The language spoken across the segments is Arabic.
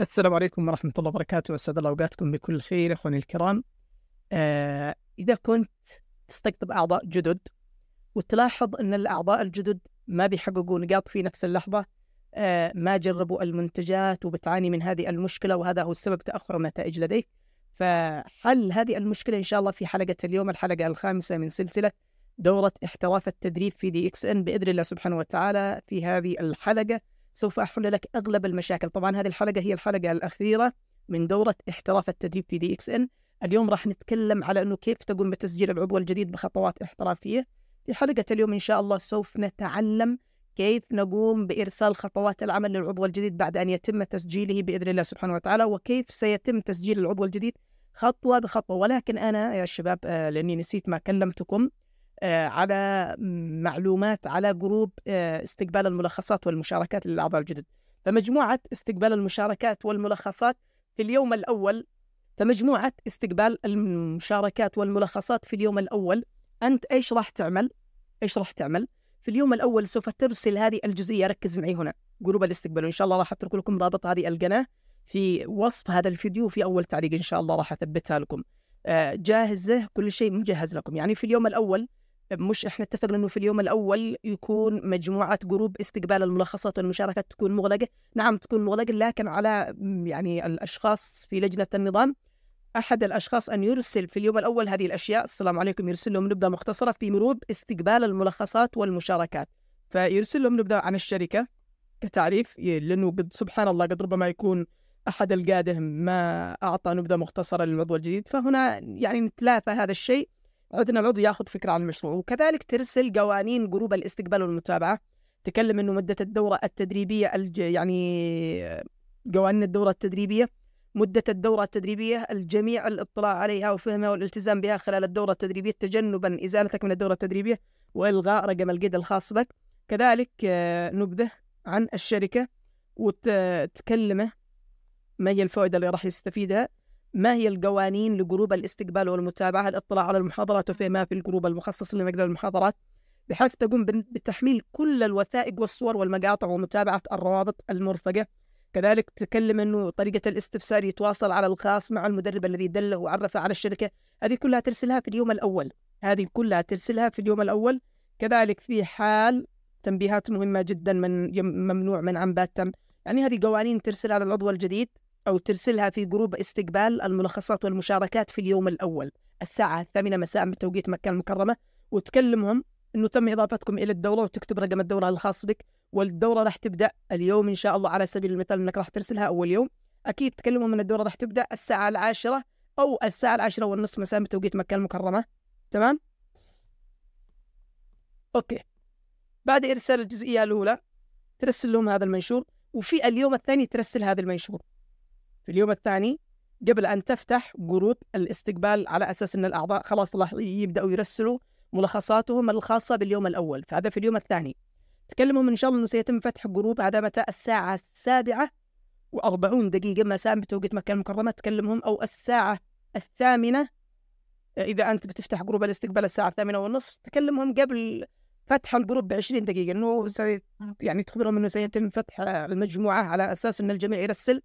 السلام عليكم ورحمة الله وبركاته أسعد الله أوقاتكم بكل خير أخواني الكرام آه إذا كنت تستقطب أعضاء جدد وتلاحظ أن الأعضاء الجدد ما بيحققوا نقاط في نفس اللحظة آه ما جربوا المنتجات وبتعاني من هذه المشكلة وهذا هو السبب تأخر النتائج لديك فحل هذه المشكلة إن شاء الله في حلقة اليوم الحلقة الخامسة من سلسلة دورة احتراف التدريب في دي اكس ان بإذن الله سبحانه وتعالى في هذه الحلقة سوف أحل لك أغلب المشاكل طبعا هذه الحلقة هي الحلقة الأخيرة من دورة احتراف التدريب في دي إكس إن اليوم راح نتكلم على أنه كيف تقوم بتسجيل العضو الجديد بخطوات احترافية في حلقة اليوم إن شاء الله سوف نتعلم كيف نقوم بإرسال خطوات العمل للعضو الجديد بعد أن يتم تسجيله بإذن الله سبحانه وتعالى وكيف سيتم تسجيل العضو الجديد خطوة بخطوة ولكن أنا يا شباب آه، لأني نسيت ما كلمتكم آه، على معلومات على جروب آه، استقبال الملخصات والمشاركات للاعضاء الجدد فمجموعه استقبال المشاركات والملخصات في اليوم الاول فمجموعه استقبال المشاركات والملخصات في اليوم الاول انت ايش راح تعمل ايش راح تعمل في اليوم الاول سوف ترسل هذه الجزئيه ركز معي هنا جروب الاستقبال وان شاء الله راح اترك لكم رابط هذه القناه في وصف هذا الفيديو في اول تعليق ان شاء الله راح اثبتها لكم آه، جاهزه كل شيء مجهز لكم يعني في اليوم الاول مش احنا اتفقنا انه في اليوم الاول يكون مجموعه جروب استقبال الملخصات والمشاركات تكون مغلقه، نعم تكون مغلقه لكن على يعني الاشخاص في لجنه النظام احد الاشخاص ان يرسل في اليوم الاول هذه الاشياء، السلام عليكم يرسل لهم نبذه مختصره في جروب استقبال الملخصات والمشاركات، فيرسل لهم نبذه عن الشركه كتعريف لانه قد سبحان الله قد ربما يكون احد القاده ما اعطى نبذه مختصره للعضو الجديد، فهنا يعني نتلافى هذا الشيء عدنا العضو ياخذ فكره عن المشروع وكذلك ترسل قوانين جروب الاستقبال والمتابعه تكلم انه مده الدوره التدريبيه الج... يعني قوانين الدوره التدريبيه مدة الدورة التدريبية الجميع الاطلاع عليها وفهمها والالتزام بها خلال الدورة التدريبية تجنبا إزالتك من الدورة التدريبية وإلغاء رقم القيد الخاص بك كذلك آه، نبذه عن الشركة وتكلمه ما هي الفائدة اللي راح يستفيدها ما هي القوانين لجروب الاستقبال والمتابعة الاطلاع على المحاضرات وفيما في الجروب المخصص لمجال المحاضرات بحيث تقوم بتحميل كل الوثائق والصور والمقاطع ومتابعة الروابط المرفقة كذلك تكلم أنه طريقة الاستفسار يتواصل على الخاص مع المدرب الذي دله وعرفه على الشركة هذه كلها ترسلها في اليوم الأول هذه كلها ترسلها في اليوم الأول كذلك في حال تنبيهات مهمة جدا من ممنوع منعا باتم يعني هذه قوانين ترسلها للعضو الجديد أو ترسلها في جروب استقبال الملخصات والمشاركات في اليوم الأول الساعة الثامنة مساء بتوقيت مكة المكرمة وتكلمهم أنه تم إضافتكم إلى الدورة وتكتب رقم الدورة الخاص بك والدورة راح تبدأ اليوم إن شاء الله على سبيل المثال أنك راح ترسلها أول يوم أكيد تكلمهم أن الدورة راح تبدأ الساعة العاشرة أو الساعة العاشرة والنصف مساء بتوقيت مكة المكرمة تمام؟ أوكي بعد إرسال الجزئية الأولى ترسل لهم هذا المنشور وفي اليوم الثاني ترسل هذا المنشور في اليوم الثاني قبل ان تفتح جروب الاستقبال على اساس ان الاعضاء خلاص راح يبداوا يرسلوا ملخصاتهم الخاصه باليوم الاول فهذا في اليوم الثاني تكلمهم ان شاء الله انه سيتم فتح جروب على متى الساعه السابعه و40 دقيقه مساء بتوقيت مكه المكرمه تكلمهم او الساعه الثامنه اذا انت بتفتح جروب الاستقبال الساعه الثامنه والنصف تكلمهم قبل فتح الجروب ب 20 دقيقه انه يعني تخبرهم انه سيتم فتح المجموعه على اساس ان الجميع يرسل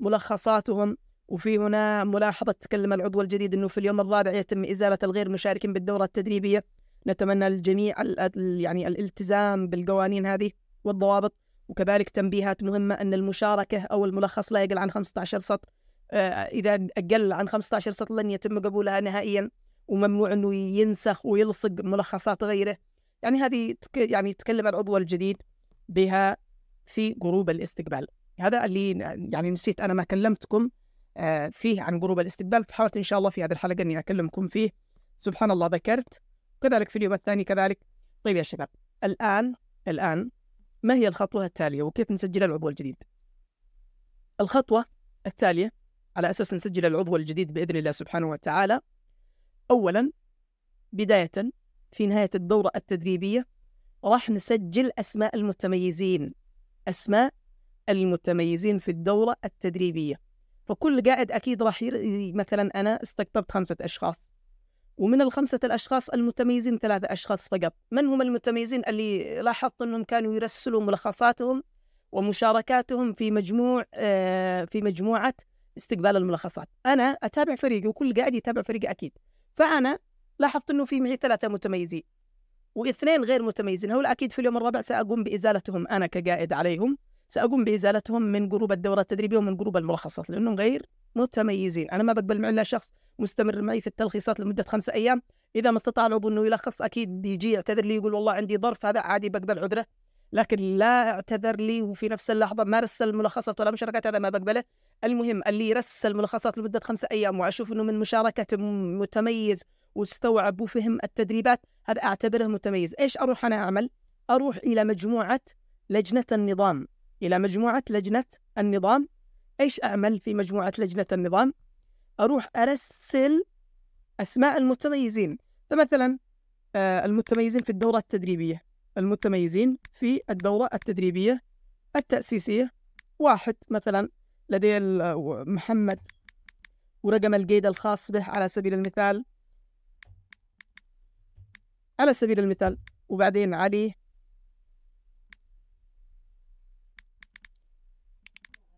ملخصاتهم وفي هنا ملاحظة تكلم العضو الجديد أنه في اليوم الرابع يتم إزالة الغير مشاركين بالدورة التدريبية نتمنى الجميع يعني الالتزام بالقوانين هذه والضوابط وكذلك تنبيهات مهمة أن المشاركة أو الملخص لا يقل عن 15 سطر آه، إذا أقل عن 15 سطر لن يتم قبولها نهائيا وممنوع أنه ينسخ ويلصق ملخصات غيره يعني هذه يعني تكلم العضو الجديد بها في جروب الاستقبال هذا اللي يعني نسيت انا ما كلمتكم آه، فيه عن جروب الاستقبال فحاولت ان شاء الله في هذه الحلقه اني اكلمكم فيه سبحان الله ذكرت كذلك في اليوم الثاني كذلك طيب يا شباب الان الان ما هي الخطوه التاليه وكيف نسجل العضو الجديد الخطوه التاليه على اساس نسجل العضو الجديد باذن الله سبحانه وتعالى اولا بدايه في نهايه الدوره التدريبيه راح نسجل اسماء المتميزين اسماء المتميزين في الدورة التدريبية فكل قائد أكيد راح ير... مثلا أنا استقطبت خمسة أشخاص ومن الخمسة الأشخاص المتميزين ثلاثة أشخاص فقط من هم المتميزين اللي لاحظت أنهم كانوا يرسلوا ملخصاتهم ومشاركاتهم في مجموع آه، في مجموعة استقبال الملخصات أنا أتابع فريقي وكل قائد يتابع فريقي أكيد فأنا لاحظت أنه في معي ثلاثة متميزين واثنين غير متميزين هؤلاء أكيد في اليوم الرابع سأقوم بإزالتهم أنا كقائد عليهم سأقوم بإزالتهم من جروب الدورة التدريبية ومن جروب الملخصات لأنهم غير متميزين أنا ما بقبل معي إلا شخص مستمر معي في التلخيصات لمدة خمسة أيام إذا ما استطاع العضو أنه يلخص أكيد بيجي يعتذر لي يقول والله عندي ظرف هذا عادي بقبل عذره لكن لا اعتذر لي وفي نفس اللحظة ما رسل ملخصات ولا مشاركات هذا ما بقبله المهم اللي يرسل ملخصات لمدة خمسة أيام وأشوف أنه من مشاركة متميز واستوعب وفهم التدريبات هذا أعتبره متميز إيش أروح أنا أعمل؟ أروح إلى مجموعة لجنة النظام إلى مجموعة لجنة النظام إيش أعمل في مجموعة لجنة النظام؟ أروح أرسل أسماء المتميزين فمثلا آه، المتميزين في الدورة التدريبية المتميزين في الدورة التدريبية التأسيسية واحد مثلا لدي محمد ورقم القيد الخاص به على سبيل المثال على سبيل المثال وبعدين علي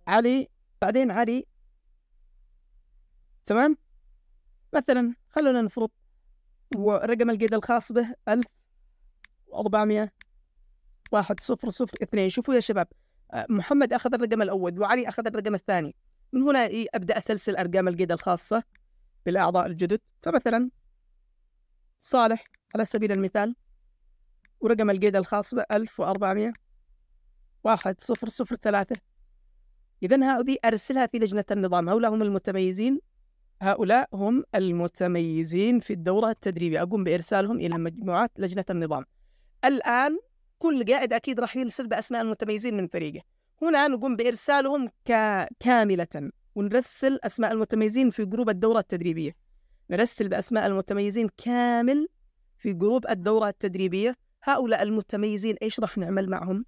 علي بعدين علي تمام مثلا خلونا نفرض ورقم القيد الخاص به ألف وأربعمية واحد صفر صفر اثنين شوفوا يا شباب آه، محمد أخذ الرقم الأول وعلي أخذ الرقم الثاني من هنا أبدأ أسلسل أرقام القيد الخاصة بالأعضاء الجدد فمثلا صالح على سبيل المثال ورقم القيد الخاص به ألف وأربعمية واحد صفر صفر ثلاثة إذا هذه أرسلها في لجنة النظام هؤلاء هم المتميزين هؤلاء هم المتميزين في الدورة التدريبية أقوم بإرسالهم إلى مجموعات لجنة النظام الآن كل قائد أكيد راح يرسل بأسماء المتميزين من فريقه هنا نقوم بإرسالهم ك... كاملة ونرسل أسماء المتميزين في جروب الدورة التدريبية نرسل بأسماء المتميزين كامل في جروب الدورة التدريبية هؤلاء المتميزين إيش راح نعمل معهم؟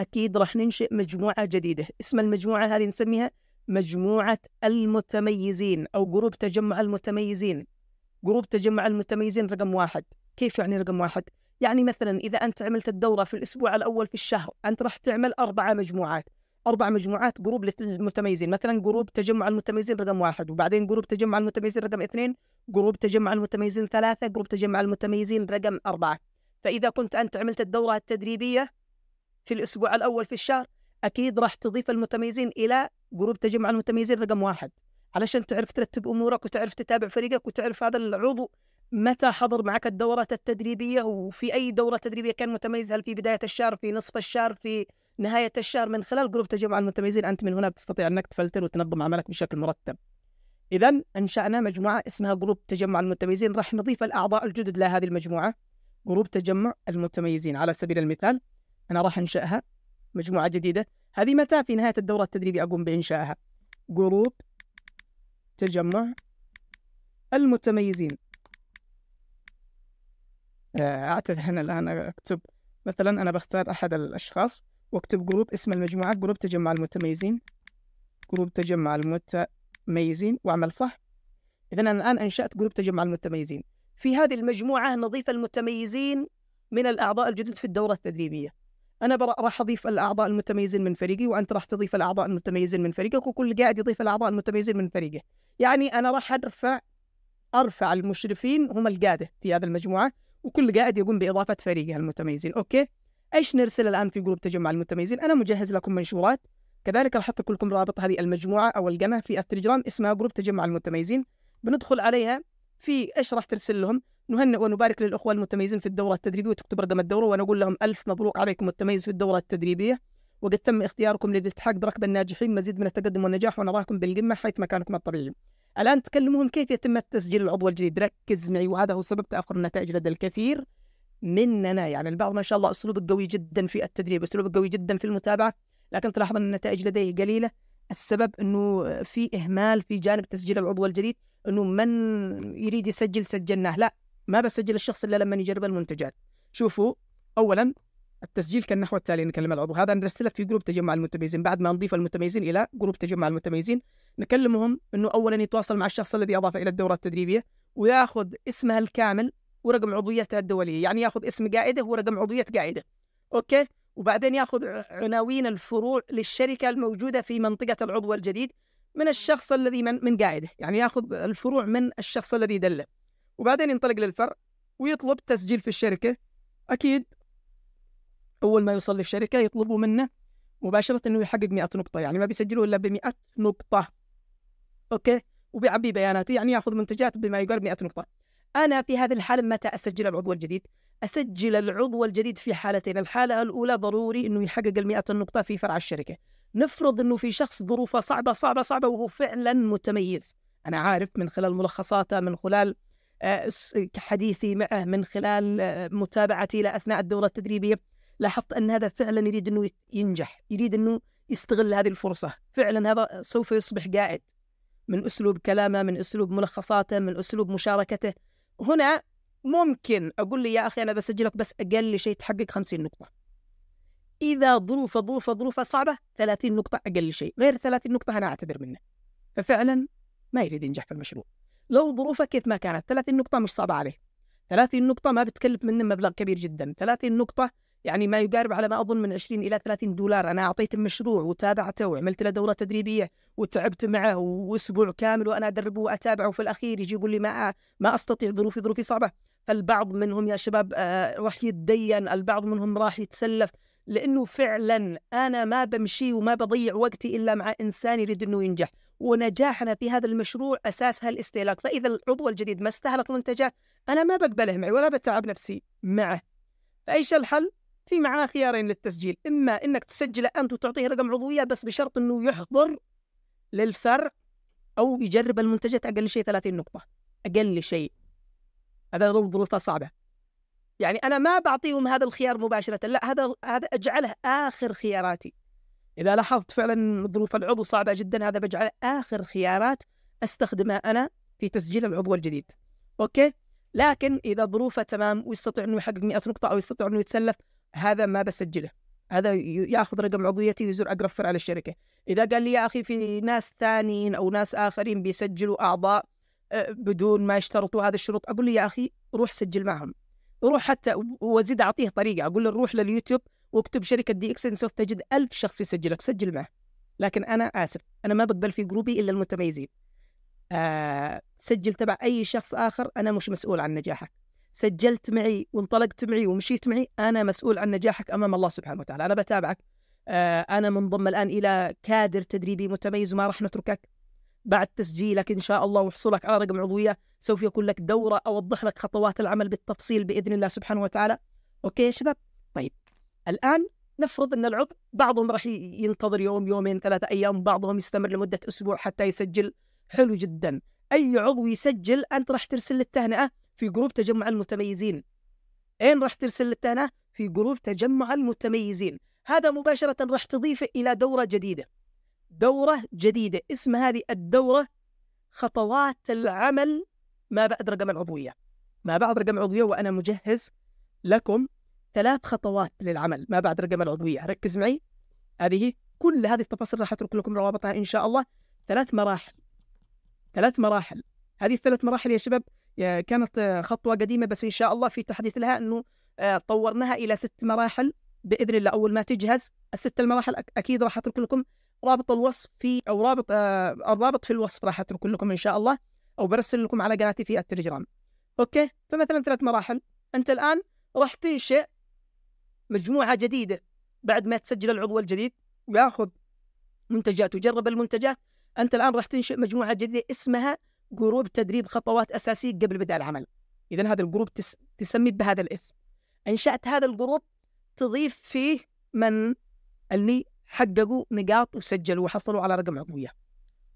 اكيد راح ننشئ مجموعه جديده، اسم المجموعه هذه نسميها مجموعه المتميزين او جروب تجمع المتميزين. جروب تجمع المتميزين رقم واحد، كيف يعني رقم واحد؟ يعني مثلا اذا انت عملت الدوره في الاسبوع الاول في الشهر، انت راح تعمل اربع مجموعات، اربع مجموعات جروب للمتميزين، مثلا جروب تجمع المتميزين رقم واحد، وبعدين جروب تجمع المتميزين رقم اثنين، جروب تجمع المتميزين ثلاثه، جروب تجمع المتميزين رقم اربعه. فاذا كنت انت عملت الدوره التدريبيه في الاسبوع الاول في الشهر اكيد راح تضيف المتميزين الى جروب تجمع المتميزين رقم واحد علشان تعرف ترتب امورك وتعرف تتابع فريقك وتعرف هذا العضو متى حضر معك الدورات التدريبيه وفي اي دوره تدريبيه كان متميز هل في بدايه الشهر في نصف الشهر في نهايه الشهر من خلال جروب تجمع المتميزين انت من هنا بتستطيع انك تفلتر وتنظم عملك بشكل مرتب. اذا انشانا مجموعه اسمها جروب تجمع المتميزين راح نضيف الاعضاء الجدد لهذه المجموعه جروب تجمع المتميزين على سبيل المثال انا راح انشاها مجموعه جديده هذه متى في نهايه الدوره التدريبيه اقوم بانشائها جروب تجمع المتميزين آه، اعتقد هنا الان اكتب مثلا انا بختار احد الاشخاص واكتب جروب اسم المجموعه جروب تجمع المتميزين جروب تجمع المتميزين واعمل صح اذا انا الان انشات جروب تجمع المتميزين في هذه المجموعه نضيف المتميزين من الاعضاء الجدد في الدوره التدريبيه انا راح اضيف الاعضاء المتميزين من فريقي وانت راح تضيف الاعضاء المتميزين من فريقك وكل قاعد يضيف الاعضاء المتميزين من فريقه يعني انا راح ارفع ارفع المشرفين هم القاده في هذه المجموعه وكل قاعد يقوم باضافه فريقه المتميزين اوكي ايش نرسل الان في جروب تجمع المتميزين انا مجهز لكم منشورات كذلك راح احط لكم رابط هذه المجموعه او القناه في التليجرام اسمها جروب تجمع المتميزين بندخل عليها في ايش راح ترسل لهم نهنئ ونبارك للإخوة المتميزين في الدورة التدريبية وتكتب رقم الدورة وأنا أقول لهم ألف مبروك عليكم التميز في الدورة التدريبية وقد تم اختياركم للالتحاق بركب الناجحين مزيد من التقدم والنجاح ونراكم بالقمة حيث مكانكم الطبيعي الآن تكلمهم كيف يتم التسجيل العضو الجديد ركز معي وهذا هو سبب تأخر النتائج لدى الكثير مننا يعني البعض ما شاء الله أسلوبك قوي جدا في التدريب أسلوبك قوي جدا في المتابعة لكن تلاحظ أن النتائج لديه قليلة السبب أنه في إهمال في جانب تسجيل العضو الجديد أنه من يريد يسجل سجلناه لا ما بسجل الشخص الا لما يجرب المنتجات شوفوا اولا التسجيل كان نحو التالي نكلم العضو هذا نرسل في جروب تجمع المتميزين بعد ما نضيف المتميزين الى جروب تجمع المتميزين نكلمهم انه اولا يتواصل مع الشخص الذي اضاف الى الدوره التدريبيه وياخذ اسمها الكامل ورقم عضويتها الدوليه يعني ياخذ اسم قائده ورقم عضويه قائده اوكي وبعدين ياخذ عناوين الفروع للشركه الموجوده في منطقه العضو الجديد من الشخص الذي من من قائده يعني ياخذ الفروع من الشخص الذي دله وبعدين ينطلق للفرع ويطلب تسجيل في الشركة أكيد أول ما يوصل للشركة يطلبوا منه مباشرة أنه يحقق 100 نقطة يعني ما بيسجلوا إلا ب 100 نقطة أوكي وبيعبي بياناته يعني ياخذ منتجات بما يقارب 100 نقطة أنا في هذه الحالة متى أسجل العضو الجديد؟ أسجل العضو الجديد في حالتين الحالة الأولى ضروري أنه يحقق المئة النقطة في فرع الشركة نفرض أنه في شخص ظروفه صعبة صعبة صعبة وهو فعلا متميز أنا عارف من خلال ملخصاته من خلال آه، حديثي معه من خلال آه، متابعتي له اثناء الدوره التدريبيه لاحظت ان هذا فعلا يريد انه ينجح، يريد انه يستغل هذه الفرصه، فعلا هذا سوف يصبح قائد من اسلوب كلامه، من اسلوب ملخصاته، من اسلوب مشاركته. هنا ممكن اقول لي يا اخي انا بسجلك بس اقل شيء تحقق 50 نقطه. اذا ظروفه ظروفه ظروفه صعبه 30 نقطه اقل شيء، غير 30 نقطه انا اعتذر منه. ففعلا ما يريد ينجح في المشروع. لو ظروفك كيف ما كانت 30 نقطة مش صعبة عليه 30 نقطة ما بتكلف منه مبلغ كبير جدا 30 نقطة يعني ما يقارب على ما اظن من 20 الى 30 دولار انا اعطيته مشروع وتابعته وعملت له دوره تدريبيه وتعبت معه واسبوع كامل وانا ادربه واتابعه وفي الاخير يجي يقول لي ما ما استطيع ظروفي ظروفي صعبه فالبعض منهم يا شباب آه، راح يتدين البعض منهم راح يتسلف لانه فعلا انا ما بمشي وما بضيع وقتي الا مع انسان يريد انه ينجح ونجاحنا في هذا المشروع اساسها الاستهلاك، فاذا العضو الجديد ما استهلك منتجات انا ما بقبله معي ولا بتعب نفسي معه. فايش الحل؟ في معاه خيارين للتسجيل، اما انك تسجله انت وتعطيه رقم عضويه بس بشرط انه يحضر للفرع او يجرب المنتجات اقل شيء 30 نقطه، اقل شيء. هذا ظروفه صعبه. يعني انا ما بعطيهم هذا الخيار مباشره، لا هذا هذا اجعله اخر خياراتي. إذا لاحظت فعلا ظروف العضو صعبة جدا هذا بجعل آخر خيارات أستخدمها أنا في تسجيل العضو الجديد أوكي لكن إذا ظروفه تمام ويستطيع أنه يحقق 100 نقطة أو يستطيع أنه يتسلف هذا ما بسجله هذا ياخذ رقم عضويتي ويزور اقرب فرع للشركه اذا قال لي يا اخي في ناس ثانيين او ناس اخرين بيسجلوا اعضاء بدون ما يشترطوا هذا الشروط اقول له يا اخي روح سجل معهم روح حتى وازيد اعطيه طريقه اقول له روح لليوتيوب واكتب شركه دي اكس سوف تجد ألف شخص يسجلك سجل معه لكن انا اسف انا ما بقبل في جروبي الا المتميزين آه سجل تبع اي شخص اخر انا مش مسؤول عن نجاحك سجلت معي وانطلقت معي ومشيت معي انا مسؤول عن نجاحك امام الله سبحانه وتعالى انا بتابعك آه انا منضم الان الى كادر تدريبي متميز وما راح نتركك بعد تسجيلك ان شاء الله وحصولك على رقم عضويه سوف يكون لك دوره اوضح لك خطوات العمل بالتفصيل باذن الله سبحانه وتعالى اوكي يا شباب الآن نفرض أن العضو بعضهم راح ينتظر يوم يومين ثلاثة أيام بعضهم يستمر لمدة أسبوع حتى يسجل حلو جدا أي عضو يسجل أنت راح ترسل للتهنئة في جروب تجمع المتميزين أين راح ترسل للتهنئة في جروب تجمع المتميزين هذا مباشرة راح تضيفه إلى دورة جديدة دورة جديدة اسم هذه الدورة خطوات العمل ما بعد رقم العضوية ما بعد رقم العضوية وأنا مجهز لكم ثلاث خطوات للعمل ما بعد رقم العضوية ركز معي هذه كل هذه التفاصيل راح أترك لكم روابطها إن شاء الله ثلاث مراحل ثلاث مراحل هذه الثلاث مراحل يا شباب كانت آه، خطوة قديمة بس إن شاء الله في تحديث لها أنه آه، طورناها إلى ست مراحل بإذن الله أول ما تجهز الست المراحل أكيد راح أترك لكم رابط الوصف في أو رابط آه الرابط في الوصف راح أترك لكم إن شاء الله أو برسل لكم على قناتي في التليجرام أوكي فمثلا ثلاث مراحل أنت الآن راح تنشئ مجموعه جديده بعد ما تسجل العضو الجديد وياخذ منتجات وجرب المنتجات انت الان راح تنشئ مجموعه جديده اسمها جروب تدريب خطوات اساسيه قبل بدء العمل اذا هذا الجروب تس... تسمي بهذا الاسم انشات هذا الجروب تضيف فيه من اللي حققوا نقاط وسجلوا وحصلوا على رقم عضويه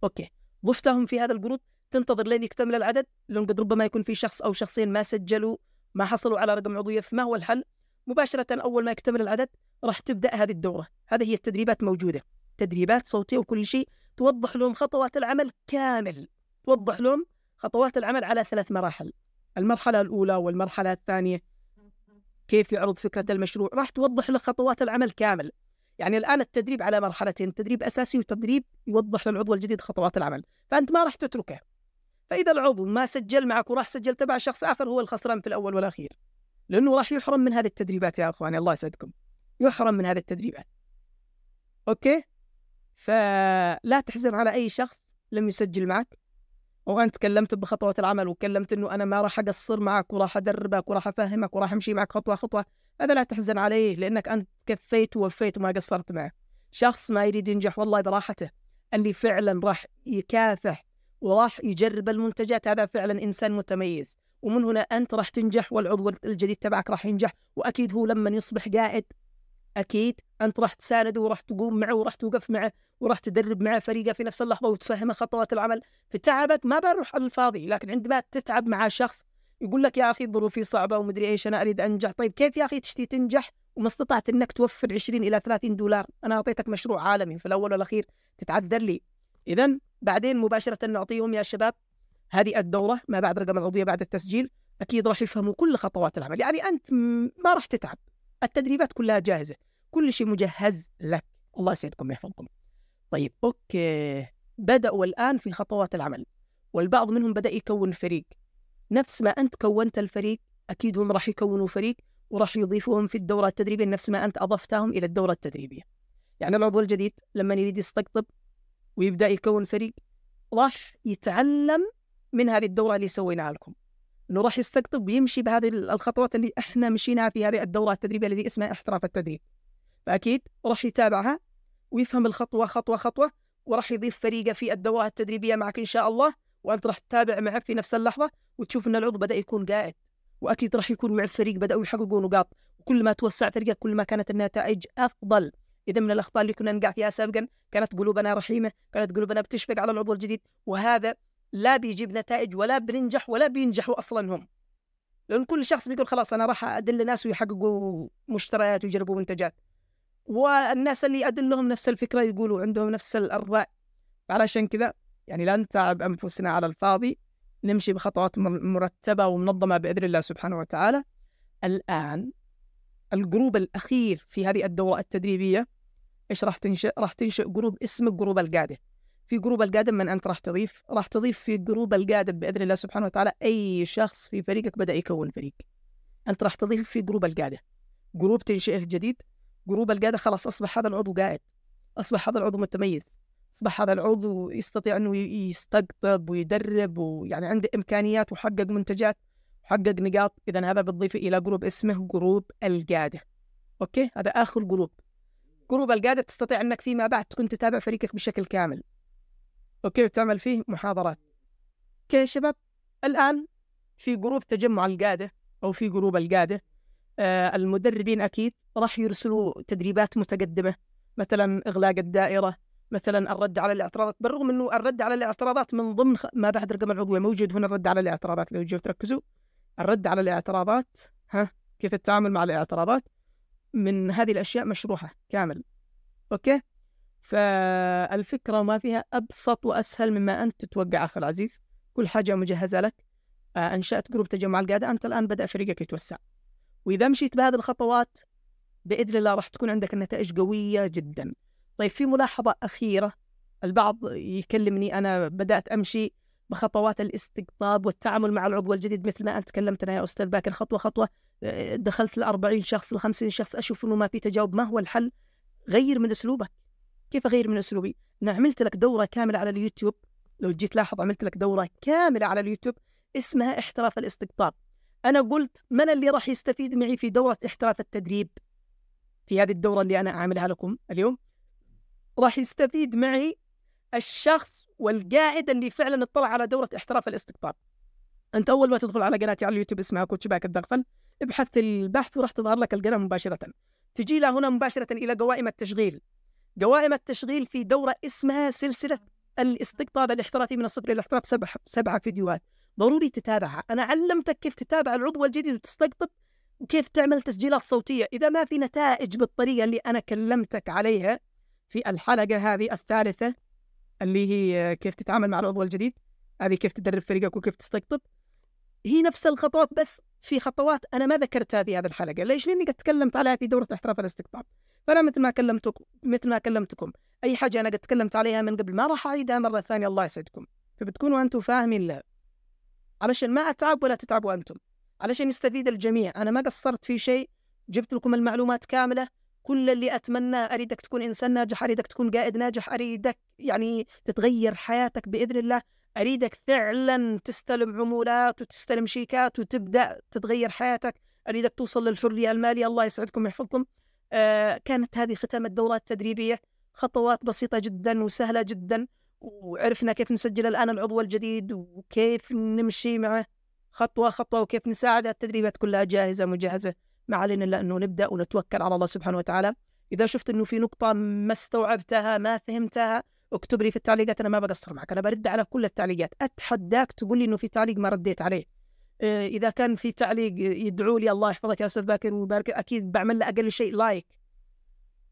اوكي ضفتهم في هذا الجروب تنتظر لين يكتمل العدد لان قد ربما يكون في شخص او شخصين ما سجلوا ما حصلوا على رقم عضويه فما هو الحل مباشره اول ما يكتمل العدد راح تبدا هذه الدوره هذه هي التدريبات موجوده تدريبات صوتيه وكل شيء توضح لهم خطوات العمل كامل توضح لهم خطوات العمل على ثلاث مراحل المرحله الاولى والمرحله الثانيه كيف يعرض فكره المشروع راح توضح له خطوات العمل كامل يعني الان التدريب على مرحلتين تدريب اساسي وتدريب يوضح للعضو الجديد خطوات العمل فانت ما راح تتركه فاذا العضو ما سجل معك وراح سجل تبع شخص اخر هو الخسران في الاول والاخير لانه راح يحرم من هذه التدريبات يا اخواني الله يسعدكم يحرم من هذه التدريبات اوكي فلا تحزن على اي شخص لم يسجل معك وانت كلمت بخطوات العمل وكلمت انه انا ما راح اقصر معك وراح ادربك وراح افهمك وراح امشي معك خطوه خطوه هذا لا تحزن عليه لانك انت كفيت ووفيت وما قصرت معه شخص ما يريد ينجح والله براحته اللي فعلا راح يكافح وراح يجرب المنتجات هذا فعلا انسان متميز ومن هنا انت راح تنجح والعضو الجديد تبعك راح ينجح واكيد هو لما يصبح قائد اكيد انت راح تسانده وراح تقوم معه وراح توقف معه وراح تدرب معه فريقه في نفس اللحظه وتفهمه خطوات العمل فتعبك ما بروح على الفاضي لكن عندما تتعب مع شخص يقول لك يا اخي ظروفي صعبه ومدري ايش انا اريد انجح طيب كيف يا اخي تشتي تنجح وما استطعت انك توفر 20 الى 30 دولار انا اعطيتك مشروع عالمي في الاول والاخير تتعذر لي اذا بعدين مباشره نعطيهم يا شباب هذه الدوره ما بعد رقم العضويه بعد التسجيل اكيد راح يفهموا كل خطوات العمل يعني انت ما راح تتعب التدريبات كلها جاهزه كل شيء مجهز لك الله يسعدكم ويحفظكم طيب اوكي بداوا الان في خطوات العمل والبعض منهم بدا يكون فريق نفس ما انت كونت الفريق اكيد هم راح يكونوا فريق وراح يضيفوهم في الدوره التدريبيه نفس ما انت اضفتهم الى الدوره التدريبيه يعني العضو الجديد لما يريد يستقطب ويبدا يكون فريق راح يتعلم من هذه الدوره اللي سويناها لكم انه راح يستقطب ويمشي بهذه الخطوات اللي احنا مشيناها في هذه الدوره التدريبيه الذي اسمها احتراف التدريب فاكيد راح يتابعها ويفهم الخطوه خطوه خطوه وراح يضيف فريقه في الدوره التدريبيه معك ان شاء الله وانت راح تتابع معه في نفس اللحظه وتشوف ان العضو بدا يكون قاعد واكيد راح يكون مع الفريق بداوا يحققوا نقاط وكل ما توسع فريقك كل ما كانت النتائج افضل اذا من الاخطاء اللي كنا نقع فيها سابقا كانت قلوبنا رحيمه كانت قلوبنا بتشفق على العضو الجديد وهذا لا بيجيب نتائج ولا بننجح ولا بينجحوا اصلا هم لان كل شخص بيقول خلاص انا راح ادل ناس ويحققوا مشتريات ويجربوا منتجات والناس اللي ادلهم نفس الفكره يقولوا عندهم نفس الراي علشان كذا يعني لا نتعب انفسنا على الفاضي نمشي بخطوات مرتبه ومنظمه باذن الله سبحانه وتعالى الان الجروب الاخير في هذه الدوره التدريبيه ايش راح تنشئ؟ راح تنشئ جروب اسمه جروب القاده في جروب القادم من انت راح تضيف راح تضيف في جروب القادم باذن الله سبحانه وتعالى اي شخص في فريقك بدا يكون فريق انت راح تضيف في جروب القاده جروب تنشئه جديد جروب القاده خلاص اصبح هذا العضو قائد اصبح هذا العضو متميز اصبح هذا العضو يستطيع انه يستقطب ويدرب ويعني عنده امكانيات وحقق منتجات وحقق نقاط اذا هذا بتضيفه الى جروب اسمه جروب القاده اوكي هذا اخر جروب جروب القاده تستطيع انك فيما بعد تكون تتابع فريقك بشكل كامل وكيف تعمل فيه محاضرات اوكي يا شباب الان في جروب تجمع القاده او في جروب القاده آه المدربين اكيد راح يرسلوا تدريبات متقدمه مثلا اغلاق الدائره مثلا الرد على الاعتراضات بالرغم انه الرد على الاعتراضات من ضمن ما بعد الرقم العضوي موجود هنا الرد على الاعتراضات لو جيتوا تركزوا الرد على الاعتراضات ها كيف التعامل مع الاعتراضات من هذه الاشياء مشروحه كامل اوكي فالفكرة ما فيها أبسط وأسهل مما أنت تتوقع أخي العزيز كل حاجة مجهزة لك آه، أنشأت جروب تجمع القادة أنت الآن بدأ فريقك يتوسع وإذا مشيت بهذه الخطوات بإذن الله راح تكون عندك النتائج قوية جدا طيب في ملاحظة أخيرة البعض يكلمني أنا بدأت أمشي بخطوات الاستقطاب والتعامل مع العضو الجديد مثل ما أنت تكلمت يا أستاذ باكر خطوة خطوة آه، دخلت ل 40 شخص ل 50 شخص أشوف أنه ما في تجاوب ما هو الحل غير من أسلوبك كيف اغير من اسلوبي؟ انا عملت لك دوره كامله على اليوتيوب لو جيت تلاحظ عملت لك دوره كامله على اليوتيوب اسمها احتراف الاستقطاب انا قلت من اللي راح يستفيد معي في دوره احتراف التدريب في هذه الدوره اللي انا اعملها لكم اليوم راح يستفيد معي الشخص والقاعد اللي فعلا اطلع على دوره احتراف الاستقطاب انت اول ما تدخل على قناتي على اليوتيوب اسمها كوتش باك الدغفل ابحث البحث وراح تظهر لك القناه مباشره تجي لها هنا مباشره الى قوائم التشغيل قوائم التشغيل في دورة اسمها سلسلة الاستقطاب الاحترافي من الصفر للاحتراف سبع سبعة فيديوهات ضروري تتابعها أنا علمتك كيف تتابع العضو الجديد وتستقطب وكيف تعمل تسجيلات صوتية إذا ما في نتائج بالطريقة اللي أنا كلمتك عليها في الحلقة هذه الثالثة اللي هي كيف تتعامل مع العضو الجديد هذه كيف تدرب فريقك وكيف تستقطب هي نفس الخطوات بس في خطوات انا ما ذكرتها في هذه الحلقه، ليش؟ لاني قد تكلمت عليها في دوره احتراف الاستقطاب. فانا مثل ما كلمتكم مثل ما كلمتكم اي حاجه انا قد تكلمت عليها من قبل ما راح اعيدها مره ثانيه الله يسعدكم. فبتكونوا انتم فاهمين لها. علشان ما اتعب ولا تتعبوا انتم. علشان يستفيد الجميع، انا ما قصرت في شيء، جبت لكم المعلومات كامله، كل اللي اتمناه اريدك تكون انسان ناجح، اريدك تكون قائد ناجح، اريدك يعني تتغير حياتك باذن الله، اريدك فعلا تستلم عمولات وتستلم شيكات وتبدا تتغير حياتك اريدك توصل للحريه الماليه الله يسعدكم ويحفظكم آه كانت هذه ختام الدورات التدريبيه خطوات بسيطه جدا وسهله جدا وعرفنا كيف نسجل الان العضو الجديد وكيف نمشي معه خطوه خطوه وكيف نساعده التدريبات كلها جاهزه مجهزه ما علينا الا انه نبدا ونتوكل على الله سبحانه وتعالى اذا شفت انه في نقطه ما استوعبتها ما فهمتها اكتب لي في التعليقات انا ما بقصر معك انا برد على كل التعليقات اتحداك تقول لي انه في تعليق ما رديت عليه آه، اذا كان في تعليق يدعو لي الله يحفظك يا استاذ باكر ويبارك اكيد بعمل له اقل شيء لايك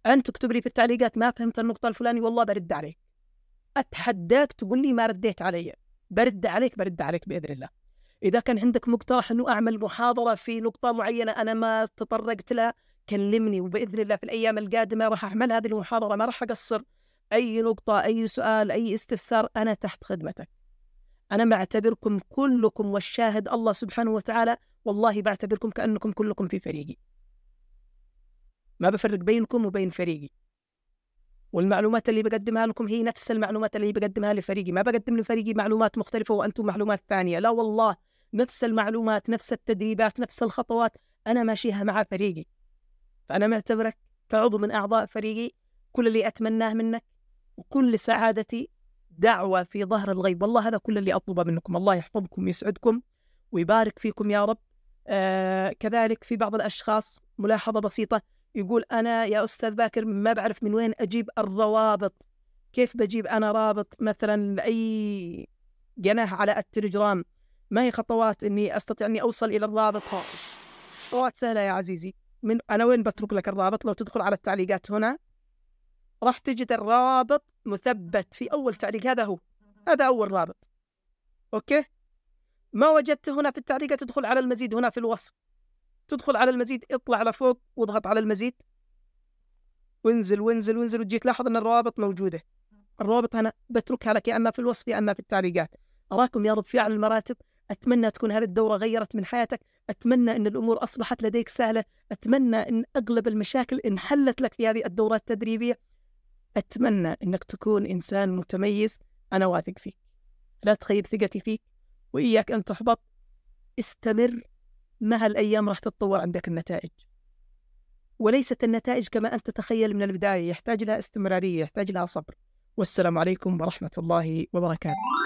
انت اكتب لي في التعليقات ما فهمت النقطه الفلاني والله برد عليك اتحداك تقول لي ما رديت علي برد عليك برد عليك باذن الله اذا كان عندك مقترح انه اعمل محاضره في نقطه معينه انا ما تطرقت لها كلمني وباذن الله في الايام القادمه راح اعمل هذه المحاضره ما راح اقصر أي نقطة أي سؤال أي استفسار أنا تحت خدمتك أنا بعتبركم كلكم والشاهد الله سبحانه وتعالى والله بعتبركم كأنكم كلكم في فريقي ما بفرق بينكم وبين فريقي والمعلومات اللي بقدمها لكم هي نفس المعلومات اللي بقدمها لفريقي ما بقدم لفريقي معلومات مختلفة وأنتم معلومات ثانية لا والله نفس المعلومات نفس التدريبات نفس الخطوات أنا ماشيها مع فريقي فأنا معتبرك كعضو من أعضاء فريقي كل اللي أتمناه منك وكل سعادتي دعوة في ظهر الغيب والله هذا كل اللي أطلبه منكم الله يحفظكم ويسعدكم ويبارك فيكم يا رب آه كذلك في بعض الأشخاص ملاحظة بسيطة يقول أنا يا أستاذ باكر ما بعرف من وين أجيب الروابط كيف بجيب أنا رابط مثلا لأي قناة على التليجرام ما هي خطوات أني أستطيع أني أوصل إلى الرابط خطوات سهلة يا عزيزي من أنا وين بترك لك الرابط لو تدخل على التعليقات هنا راح تجد الرابط مثبت في أول تعليق هذا هو هذا أول رابط أوكي ما وجدته هنا في التعليق تدخل على المزيد هنا في الوصف تدخل على المزيد اطلع لفوق واضغط على المزيد وانزل وانزل وانزل وتجي تلاحظ ان الروابط موجوده الروابط انا بتركها لك يا اما في الوصف يا اما في التعليقات اراكم يا رب في اعلى المراتب اتمنى تكون هذه الدوره غيرت من حياتك اتمنى ان الامور اصبحت لديك سهله اتمنى ان اغلب المشاكل انحلت لك في هذه الدوره التدريبيه أتمنى أنك تكون إنسان متميز أنا واثق فيك لا تخيب ثقتي فيك وإياك أن تحبط استمر مع الأيام راح تتطور عندك النتائج وليست النتائج كما أنت تتخيل من البداية يحتاج لها استمرارية يحتاج لها صبر والسلام عليكم ورحمة الله وبركاته